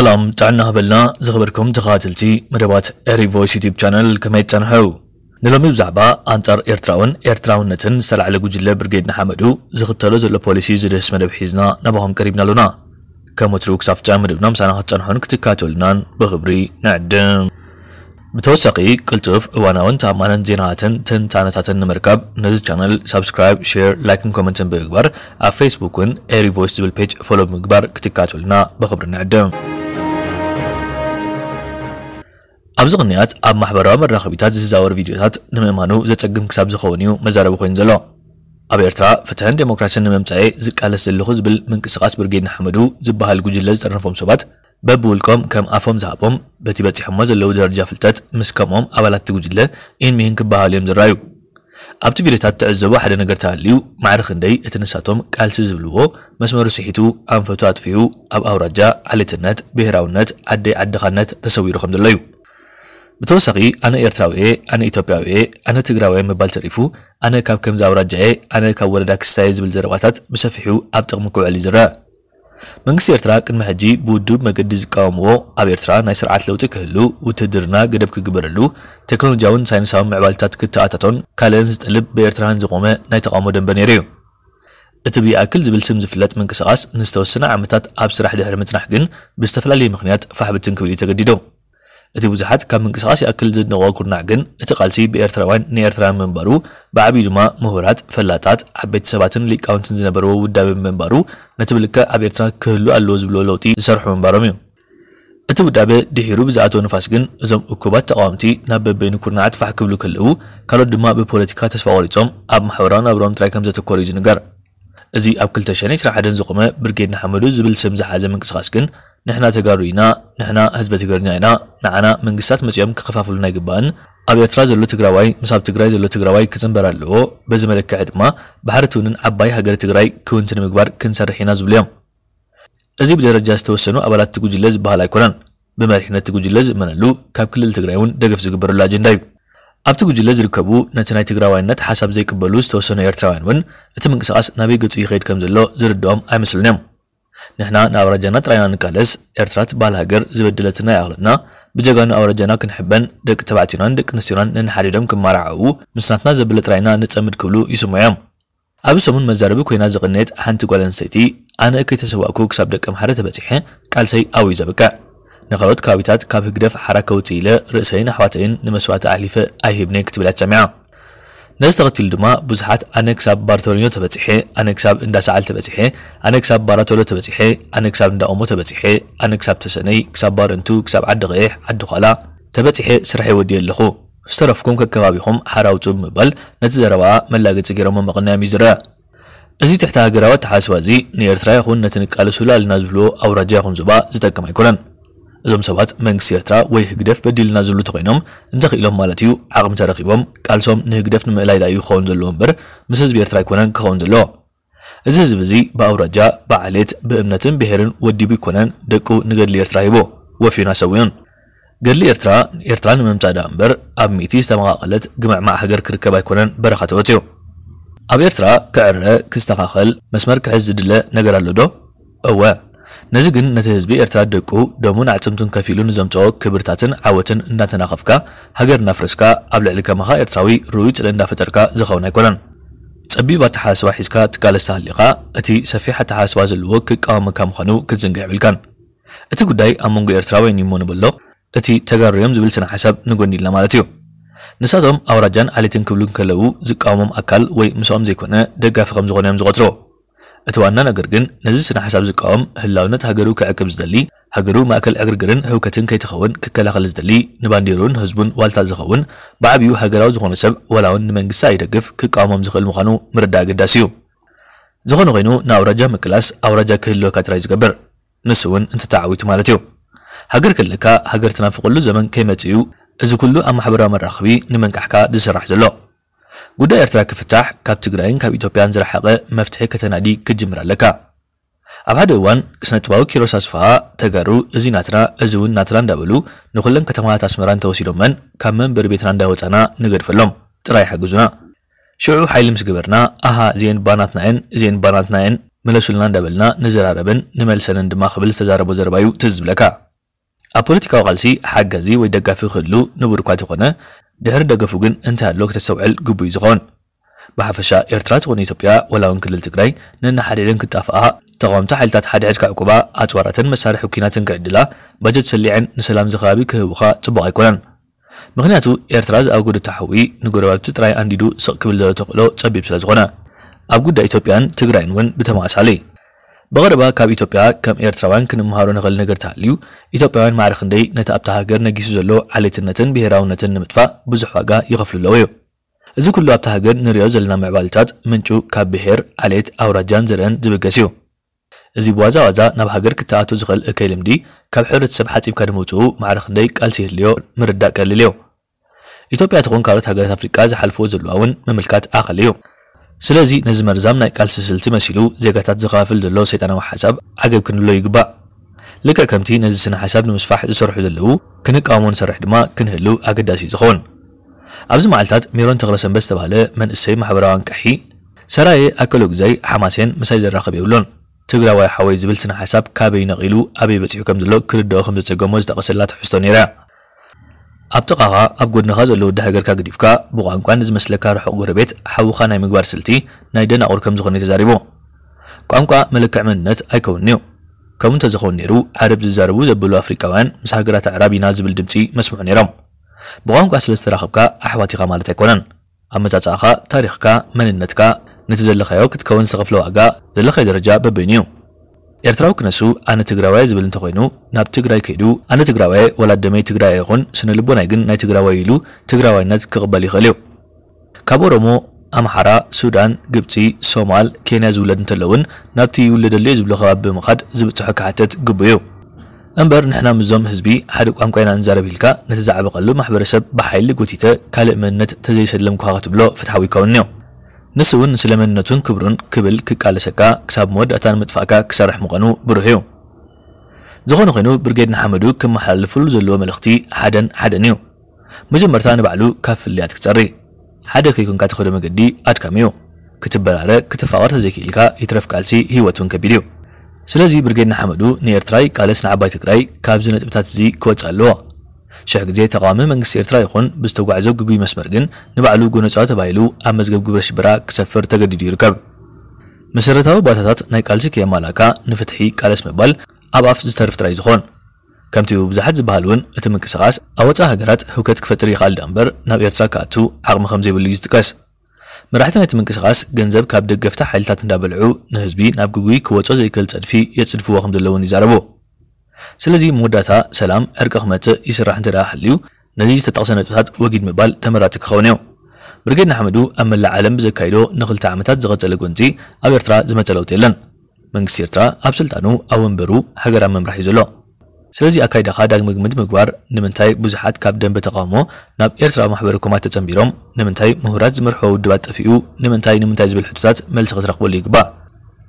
سلام تعنا هبلنا زخبركم تخاتلتي مربات اري فويس يوتيوب شانل كما تنهو نلومي بزعبا انتر ايرتراون ايرتراون نتن سلع لغو جلة برقيدنا حمدو زغتلو زلو بوليسي زدس مدب حيزنا نبهم قريبنا لنا كمتروك سافتان مدبنا مسانا حتان هنك تكاتولنان بغبري نعدم ብተወሳኺ ቅልጡፍ እዋናውን ተኣማንን ዜናታትን ትንታነታትን ንምርካብ ነዚ ቻነል ሳብስክራይብ ሼር ላይክን ኮመንትን ብምግባር ኣብ ፌስቡክን ኤሪቮይስ ዝብል ፔጅ ፎሎ ብምግባር ክትካተሉና ብክብሪ ንዕድም ኣብዚ ቅንያት ኣብ ማሕበራዊ መራኸቢታት ዝዛወር ቪድዮታት ንምእማኑ ዘፀግም ክሳብ ዝኸውን እዩ መዛረቢ ኮይኑ ዘሎ ኣብ ኤርትራ ፍትሕን ዴሞክራስን ንምምፃኤ ዝቃለስ ዘለኹ ዝብል ምንቅስቓስ ብርጌድ ንሓመዱ ዝበሃል ጉጅለ ዝጠርነፎም ሰባት በብውልቆም ከም ኣፎም ዝሃቦም በቲ በፂሖሞ ዘለው ደረጃ ፍልጠት ምስ ከምኦም ኣባላት እቲ ጉጅለ እን ሚህን ክበሃሉ እዮም ዝረኣዩ ኣብቲ ቪድዮታት ትዕዘቦ ሓደ ነገር ተሃልዩ ማዕሪ ክንደይ እቲ ንሳቶም ቃልሲ ዝብልዎ መስመሩ ስሒቱ ኣንፈቱ ኣጥፊኡ ኣብ ኣውራጃ ዓሌትነት ብሄራውነት ዓደይ ዓድኻነት ተሰዊሩ ከም ዘሎ እዩ ብተወሳኺ ኣነ ኤርትራዊ እየ ኣነ ኢትዮጵያዊ እየ ኣነ ትግራዋይ ምባል ተሪፉ ኣነ ካብ ከምዚ ኣውራጃ እየ ኣነ ካብ ወረዳ ክስታየ ዝብል ዘረባታት ብሰፊሑ ኣብ ጥቕሚ ክውዕል እዩ ዝረአ መንግስቲ ኤርትራ ቅድሚ ሕጂ ብውዱብ መገዲ ዝቃወምዎ ኣብ ኤርትራ ናይ ስርዓት ለውጢ ክህሉ ውትድርና ገደብ ክግበረሉ ቴክኖሎጂያውን ሳይንሳዊ ምዕባልታት ክተኣታቶን ካልአን ዝጥልብ ብኤርትራን ዝቆመ ናይ ተቃውሞ ደንበ ነይሩ እዩ እቲ ብኣክል ዝብል ስም ዝፍለጥ ምንቅስቓስ ንዝተወሰነ ዓመታት ኣብ ስራሕ ድሕሪ ምፅናሕ ግን ብዝተፈላለየ ምኽንያት ፋሕብትን ክብል እዩ ተገዲዶም እቲ ብዙሓት ካብ ምንቅስቓስ ይኣክል ዝድነቖ ኩርናዕ ግን እቲ ቓልሲ ብኤርትራውያን ንኤርትራን ምንባሩ ብዓብዪ ድማ ምሁራት ፈላጣት ዓበይቲ ሰባትን ሊቃውንትን ዝነበርዎ ውዳበ ምንባሩ ነቲ ብልክዕ ኣብ ኤርትራ ክህሉ ኣለዎ ዝብሎ ለውጢ ዝሰርሑ ምንባሮም እዩ እቲ ውዳበ ድሒሩ ብዝኣተወ ንፋስ ግን እዞም እኩባት ተቃወምቲ ናብ በበይኑ ኩርናዓት ፋሕ ክብሉ ክልው ካልኦት ድማ ብፖለቲካ ተስፋ ቆሪፆም ኣብ ማሕበራዊ ናብሮም ጥራይ ከም ዘተኮሩ እዩ ዝንገር እዚ ኣብ 221 ዝቆመ ብርጌድ ንሓመዱ ዝብል ስም ዝሓዘ ምንቅስቓስ ግን ንሕና ተጋሩ ኢና ንሕና ህዝበ ትግርኛ ኢና ንዓና መንግስታት መፂኦም ክከፋፍሉና ይግባእን ኣብ ኤርትራ ዘሎ ትግራዋይ ምስ ኣብ ትግራይ ዘሎ ትግራዋይ ክፅንበር ኣለዎ በዚ መለክዕ ድማ ባሕሪ ትውንን ዓባይ ሃገር ትግራይ ክውንቲ ንምግባር ክንሰርሕ ኢና ዝብሉ እዮም እዚ ብደረጃ ዝተወሰኑ ኣባላት ትጉጅለ ዝበሃል ኣይኮነን ብመሪሕነት ትጉጅለ ዝእመነሉ ካብ ክልል ትግራይ እውን ደገፍ ዝግበረሉ ኣጀንዳ እዩ ኣብቲ ጉጅለ ዝርከቡ ነቲ ናይ ትግራዋይነት ሓሳብ ዘይቅበሉ ዝተወሰኑ ኤርትራውያን እውን እቲ ምንቅስቓስ ናበይ ገፁ ይኸይድ ከም ዘሎ ዝርድኦም ኣይመስሉን እዮም ንሕና ናብ ጥራይና ንቃለስ ኤርትራት ባል ሃገር ዝበድለትና ይኣኽልና ብጀጋ ኣውራጃና ክንሕበን ደቂ ተባዕትዮናን ደቂ ኣንስትዮናን ነንሓዲዶም ክመራዓቡ ምስናትና ዘብለ ጥራይና ንፀምድ ክብሉ ይስምዑ እዮም ኣብ ሰሙን መዛረቢ ኮይና ዝቕነት ሓንቲ ጓል ኣንሰይቲ ኣነ ከይተሰዋእኩ ክሳብ ደቂ ምሓረ ተበፂሐ ቃልሰይ ኣብዩ ዘብቅዕ ንኻልኦት ከባቢታት ካብ ህግደፍ ሓራ ከውፅኢ ኢለ ርእሰይን ኣሕዋተይን ንመስዋእቲ ኣሕሊፈ ኣይሂብነይ ክትብላት ሰሚዓ ነዚ ተኸቲሉ ድማ ብዙሓት ኣነ ክሳብ ባርቶሎኞ ተበፂሐ ኣነ ክሳብ እንዳ ሰዓል ተበፂሐ ኣነ ክሳብ ባራቶሎ ተበፂሐ ኣነ ክሳብ እንዳ ኦሞ ተበፂሐ ኣነ ክሳብ ተሰነይ ክሳብ ባረንቱ ክሳብ ዓዲ ቕየሕ ዓዲ ኳላ ተበፂሐ ስራሕ ይወድየ ኣለኹ ዝተረፍኩም ከከባቢኹም ሓራውፁ ብምባል ነቲ ዘረባ መላገፂ ገይሮሞ መቕናዮም እዩ ዝረአ እዚ ትሕቲ ሃገራዊ ኣተሓስባ እዚ ንኤርትራ ይኹን ነቲ ንቃለሱሉ ኣለና ዝብልዎ ኣውራጃ ይኹን ዞባ ዝጠቅም ኣይኮነን እዞም ሰባት መንግስቲ ኤርትራ ወይ ህግደፍ በዲልና ዝብሉ ተኾይኖም እንተኽኢሎም ማለት እዩ ዓቕሚ ተረኺቦም ቃልሶም ንህግደፍ ንምእላይ ዳ ክኸውን ዘለዎ እምበር ምስ ህዝቢ ኤርትራ ይኮነን ክኸውን ዘለዎ እዚ ህዝቢ እዚ ብኣውራጃ ብዓሌት ብእምነትን ብሄርን ወዲቡ ይኮነን ደቁ ንገድሊ ኤርትራ ሂቦ ወፊዩና ሰውዩን ገድሊ ኤርትራ ኤርትራ ንምምፃእ ዳ እምበር ኣብ ሚእቲ ዝተመቓቐለት ግማዕማዕ ሃገር ክርከብ ኣይኮነን በረኻ ተወፅዩ ኣብ ኤርትራ ክዕረ ክስተኻኸል መስመር ክሕዝ ዝድለ ነገር ኣሎ ዶ እወ ነዚ ግን ነቲ ህዝቢ ኤርትራ ደቁ ደሙን ኣዕፅምቱን ኢሉ ዘምፅኦ ክብርታትን ዓወትን እንዳተናኸፍካ ሃገር እናፍረስካ ኣብ ልዕሊ ከማኻ ኤርትራዊ ርኡይ ፅለ እንዳፈጠርካ ዝኸውን ኣይኮነን ጸቢብ ኣተሓስባ ሒዝካ ትቃለስ ተሃሊኻ እቲ ሰፊሕ ኣተሓስባ ዘለዎ ክቃወመካ ምዃኑ ክትዝንገዕ ይብልካን እቲ ጉዳይ ኣብ መንጎ ኤርትራውያን ይሞ ንበሎ እቲ ተጋርዮም ዝብል ስነ ሓሳብ ንጎኒ ኢልና ማለት እዩ ንሳቶም ኣውራጃን ዓሌትን ክብሉ ከለዉ ዝቃወሞም ኣካል ወይ ምስኦም ዘይኮነ ደጋፊ ከም ዝኾነ እዮም ዝቆፅሮ እቲ ዋና ነገር ግን ነዚ ስነ ሓሳብ ዝቃወም ህላውነት ሃገሩ ክዕቅብ ዝደሊ ሃገሩ ማእከል ዕግርግርን ህውከትን ከይትኸውን ክከላኸል ዝደሊ ንባንዴሩን ህዝቡን ዋልታ ዝኸውን ብዓብዩ ሃገራዊ ዝኾነ ሰብ ወላውን ንመንግስቲ ኣይደግፍ ክቃወሞም ዝኽእል ምዃኑ ምርዳእ ኣገዳሲ እዩ ዝኾነ ኮይኑ ንኣውራጃ ምቅላስ ኣውራጃ ክህልወካ ጥራይ ዝገብር ንሱ እውን እንትተዓዊቱ ማለት እዩ ሃገር ክልካ ሃገር ትናፍቐሉ ዘመን ከይመፅኡ እዚ ኩሉ ኣብ ማሕበራዊ መራኸቢ ንመንቃሕካ ዝስራሕ ዘሎ ጉዳይ ኤርትራ ክፍታሕ ካብ ትግራይን ካብ ኢትዮጵያን ዝረሓቐ መፍትሒ ከተናዲ ክጅምር ኣለካ ኣብ ሓደ እዋን ስነጥባዊ ኪሮስ ኣስፋሃ ተጋሩ እዚ ናትና እዚ እውን ናትና እንዳበሉ ንኹለን ከተማታት ኣስመራን ተወሲዶመን ካብ መንበሪ ቤትና እንዳወፃና ንገድፈሎም ጥራይ ሓግዙና ሽዑ ሓይሊ ምስ ግበርና ኣሃ እዚአን ባናትናየን እዚአን ባናትናየን መለሱልና እንዳበልና ንዘራረብን ንመልሰንን ድማ ክብል ዝተዛረቦ ዘረባዩ እዩ ትዝብለካ ኣብ ፖለቲካዊ ቃልሲ ሓገዚ ወይ ደጋፊ ክህሉ ንቡርኳት እኳ ድሕሪ ደገፉ ግን እንታይ ኣሎ ክተሰውዕል ግቡእ ዝኾን ብሓፈሻ ኤርትራ ትኾነ ኢትዮጵያ ወላውን ክልል ትግራይ ነናሓደደን ክጣፍኣ ተቃዋምቲ ሓይልታት ሓድሕድ ክዕቁባ ኣፅዋራትን መሳርሒ ኩናትን ክዕድላ በጀት ሰሊዐን ንሰላም ዝከባቢ ክህቡካ ፅቡቅ ኣይኮነን ምክንያቱ ኤርትራ ዝኣጉድ ተሓዊ ንጎረባብቲ ጥራይ ኣንዲዱ ስቕ ክብል ዘሎ ተኽእሎ ፀቢብ ስለ ዝኾነ ኣብ ጉዳይ ኢትዮጵያን ትግራይን እውን ብተመሳሳለይ ብቐረባ ካብ ኢትዮጵያ ከም ኤርትራውያን ክንምሃሮ ንኽእል ነገር ተሃልዩ ኢትዮጵያውያን ማዕረ ክንደይ ነቲ ኣብታ ሃገር ነጊሱ ዘሎ ዓሌትነትን ብሄራውነትን ንምጥፋእ ብዙሕ ዋጋ ይኸፍሉ ኣለዎ እዩ እዚ ኩሉ ኣብታ ሃገር ንሪኦ ዘለና ምዕባልታት ምንጩ ካብ ብሄር ዓሌት ኣውራጃን ዘርአን ዝብገስ እዩ እዚ ብዋዛ ዋዛ ናብ ሃገር ክተኣቱ ዝኽእል እከይ ልምዲ ካብ ሕብረተሰብ ሓፂብካ ንምውፅኡ ማዕረ ክንደይ ቃልሲ ይህልዮ ምርዳእ ቀሊል እዩ ኢትዮጵያ ትኹን ካልኦት ሃገራት ኣፍሪቃ ዝሓልፍዎ ዘለዋ እውን ምምልካት ኣኸሊ እዩ ስለዚ ነዚ መርዛም ናይ ቃልሲ ስልቲ መሲሉ ዜጋታት ዝኸፋፍል ዘሎ ሰይጣናዊ ሓሳብ ዓገብ ክንብሎ ይግባእ ልክዕ ከምቲ ነዚ ስነ ሓሳብ ንምስፋሕ ዝሰርሑ ዘለዉ ክንቃወሞ ንሰርሕ ድማ ክንህሉ ኣገዳሲ እዩ ዝኸውን ኣብዚ መዓልትታት ሜሮን ተክለሰንበት ዝተባሃለ መንእሰይ ማሕበራዊ ኣንቃሒ ሰራየ ኣከሎ ግዛይ ሓማሴን ምሳይ ዘራኸብ የብሎን ትግራዋይ ሓወይ ዝብል ስነ ሓሳብ ካበይ ነቒሉ ኣበይ በፂሑ ከም ዘሎ ክርድኦ ከም ዘፀገሞ ዝጠቐሰላ ትሕዝቶ ነይራ ኣብቲ ቓኻ ኣብ ጎድንኻ ዘሎ ወዲ ሃገርካ ግዲፍካ ብቋንቋን ዝመስለካ ርሑቕ ጎረቤት ሓውኻ ናይ ምግባር ስልቲ ናይ ደናቑር ከም ዝኾነ ተዛሪቦ ቋንቋ መለክዕ መንነት ኣይከውን እዩ ከምኡ እንተዝኸውን ነይሩ ዓረብ ዝዛረቡ ዘበሉ ኣፍሪካውያን ምስ ሃገራት ኣዕራብ ኢና ዝብል ድምፂ መስምዑ ነይሮም ብቋንቋ ስለ ዝተራኸብካ ኣሕዋት ኢኻ ማለት ኣይኮነን ኣመጻጽኣኻ ታሪኽካ መንነትካ ነቲ ዘለኻዮ ክትከውን ዝተኸፍለ ዋጋ ዘለኻዮ ደረጃ በበይኑ እዩ ኤርትራዊ ክነሱ ኣነ ትግራዋይ ዝብል እንተኮይኑ ናብ ትግራይ ከይዱ ኣነ ትግራዋይ ወላደመይ ትግራይ ይኹን ስነልቦናይ ግን ናይ ትግራዋይ ኢሉ ትግራዋይነት ክቕበል ይኽእል እዩ ካብ ኦሮሞ ኣምሓራ ሱዳን ግብፂ ሶማል ኬንያ ዝውለድ እንተለውን ናብቲ ይውለደሉ ዝብሎ ከባቢ ብምኻድ ዝብፅሖ ክሓተት ግቡ እዩ እምበር ንሕና ምዞም ህዝቢ ሓደ ቋንቋ ኢና እንዛረብ ኢልካ ነቲ ዝዓበቐሉ ማሕበረሰብ ብሓይሊ ጎቲተ ካልእ መንነት ተዘይሰለም ኳኻ ክትብሎ ፍትሓዊ ይከውን እዮም نسون سلمان نتون كبرون كبل كالسكا كساب مود أتان مدفعكا كسرح مقانو برهيو زخون خينو برجيد نحمدو كم حلفل زلو ملختي حدن حدنيو مجمع مرتان بعلو كاف اللي أتكتري حدا كيكون كاتخد مجدي أتكاميو كتبرارة كتفاور تزيكي لكا يترف كالسي هيوتون كبيديو سلازي برجيد نحمدو نيرتراي كالس نعباي تكراي كابزنة بتاتزي كوتس شاك زي تقامه منقس إرترا يخون بستوقع قوي مسمرقن نبعلو قونا ساعة بايلو أمز قب قبرش برا كسفر تقديد يركب مسرتاو باتاتات ناي قالسي كيما لاكا نفتحي قالس مبال أباف زترف تراي زخون ከምቲ ብብዙሓት ዝበሃልውን እቲ ምንቅስቓስ ኣብ ወፃኢ ሃገራት ህውከት ክፈጥር ይኽእል ዳ እምበር ናብ ኤርትራ ክኣቱ ዓቕሚ ከም ዘይብሉ እዩ ዝጥቀስ መራሕቲ ናይቲ ምንቅስቓስ ገንዘብ ካብ ደገፍታ ሓይልታት እንዳበልዑ ንህዝቢ ናብ ግጉይ ክወፆ ዘይክእል ፀድፊ የፅድፍዎ ከም ዘለውን ይዛረቡ ስለዚ መወዳእታ ሰላም ዕርቂ ክመፅእ ይስራሕ እንተ ሃልዩ ነዚ ዝተጠቕሰ ነጥብታት ወጊድ ምባል ተመራፂ ክኸውን እዩ ብርጌድና ሓመዱ ኣብ መላእ ዓለም ብዘካይዶ ንክልተ ዓመታት ዝቐፀለ ጎንፂ ኣብ ኤርትራ ዝመፀ ለውጢ የለን መንግስቲ ኤርትራ ኣብ ስልጣኑ ኣብ ወንበሩ ሃገር መምራሕ እዩ ዘሎ ስለዚ ኣካይዳኻ ዳግመ ግምት ምግባር ንምንታይ ብዙሓት ካብ ደንበ ተቃውሞ ናብ ኤርትራ ማሕበረ ኩማት ተፀንቢሮም ንምንታይ ምሁራት ዝመርሖ ውድባት ጠፊኡ ንምንታይ ንምንታይ ዝብል ሕቶታት መልሲ ክትረኽበሉ ይግባእ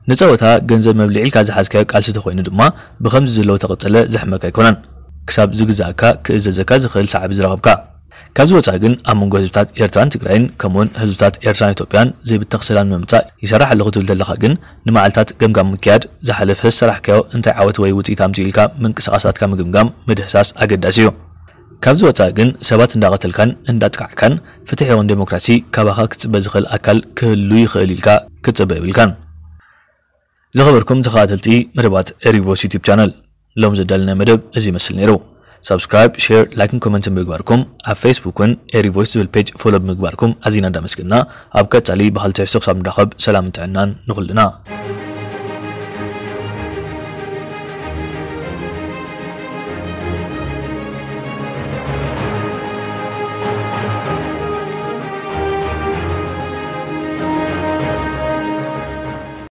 ንፀወታ ገንዘብ መብልዒ ኢልካ ዝሓዝካዮ ቃልሲ ተኮይኑ ድማ ብከምዚ ዘለዎ ተቐፀለ ዘሕመካ ኣይኮነን ክሳብ ዝግዛእካ ክእዘዘካ ዝኽእል ሰዕቢ ዝረኸብካ ካብዚ ወፃኢ ግን ኣብ መንጎ ህዝብታት ኤርትራን ትግራይን ከምኡውን ህዝብታት ኤርትራን ኢትዮጵያን ዘይብተኽ ሰላም ንምምፃእ ይሰራሕ ኣለኹ ትብል ዘለካ ግን ንመዓልትታት ገምጋም ምክያድ ዝሓለፈ ዝሰራሕከዮ እንታይ ዓወት ወይ ውፅኢት ኣምፂኡ ኢልካ ምንቅስቃሳትካ ምግምጋም ምድህሳስ ኣገዳሲ እዩ ካብዚ ወፃኢ ግን ሰባት እንዳቐተልካን እንዳጥቃዕካን ፍትሕ ይኹን ዴሞክራሲ ካባኻ ክትፅበ ዝኽእል ኣካል ክህሉ ይኽእል ኢልካ ክትፅበ ይብልካን زخبركم زخاتلتي مربات اريفوس يوتيوب شانل لوم زدالنا مدب ازي مسل نيرو سبسكرايب شير لايكن كومنت مبغباركم اب فيسبوك ون اريفوس بل بيج فولو مبغباركم ازينا دامسكنا اب كتالي بحال تيسوق سام دخب سلام تعنان نغلنا